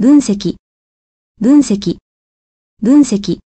分析、分析、分析。